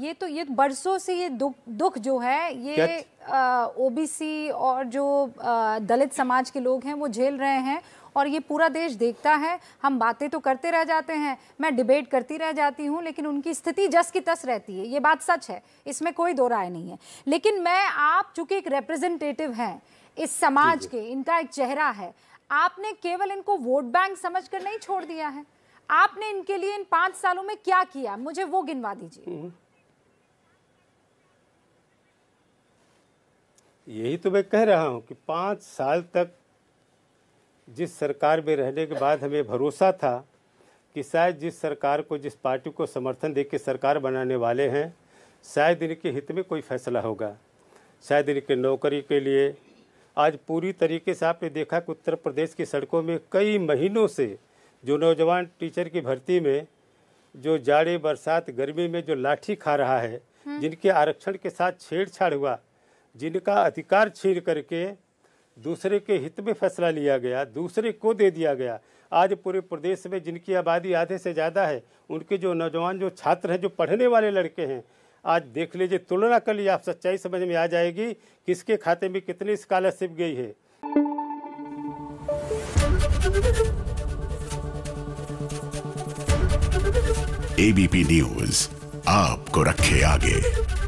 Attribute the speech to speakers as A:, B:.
A: ये तो ये बरसों से ये दुख दुख जो है ये ओबीसी और जो आ, दलित समाज के लोग हैं वो झेल रहे हैं और ये पूरा देश देखता है हम बातें तो करते रह जाते हैं मैं डिबेट करती रह जाती हूँ लेकिन उनकी स्थिति जस की तस रहती है ये बात सच है इसमें कोई दो राय नहीं है लेकिन मैं आप चूंकि एक रिप्रेजेंटेटिव हैं इस समाज के इनका एक चेहरा है आपने केवल इनको वोट बैंक समझ कर नहीं छोड़ दिया है आपने इनके लिए इन पाँच सालों में क्या किया मुझे वो गिनवा दीजिए हम्म।
B: यही तो मैं कह रहा हूँ कि पाँच साल तक जिस सरकार में रहने के बाद हमें भरोसा था कि शायद जिस सरकार को जिस पार्टी को समर्थन दे के सरकार बनाने वाले हैं शायद इनके हित में कोई फैसला होगा शायद इनके नौकरी के लिए आज पूरी तरीके से आपने देखा कि उत्तर प्रदेश की सड़कों में कई महीनों से जो नौजवान टीचर की भर्ती में जो जाड़े बरसात गर्मी में जो लाठी खा रहा है हम्म। जिनके आरक्षण के साथ छेड़छाड़ हुआ जिनका अधिकार छीन करके दूसरे के हित में फैसला लिया गया दूसरे को दे दिया गया आज पूरे प्रदेश में जिनकी आबादी आधे से ज़्यादा है उनके जो नौजवान जो छात्र हैं जो पढ़ने वाले लड़के हैं आज देख लीजिए तुलना कर लिए आप सच्चाई समझ में आ जाएगी किसके खाते में कितनी स्कॉलरशिप गई है
C: एबीपी न्यूज आपको रखे आगे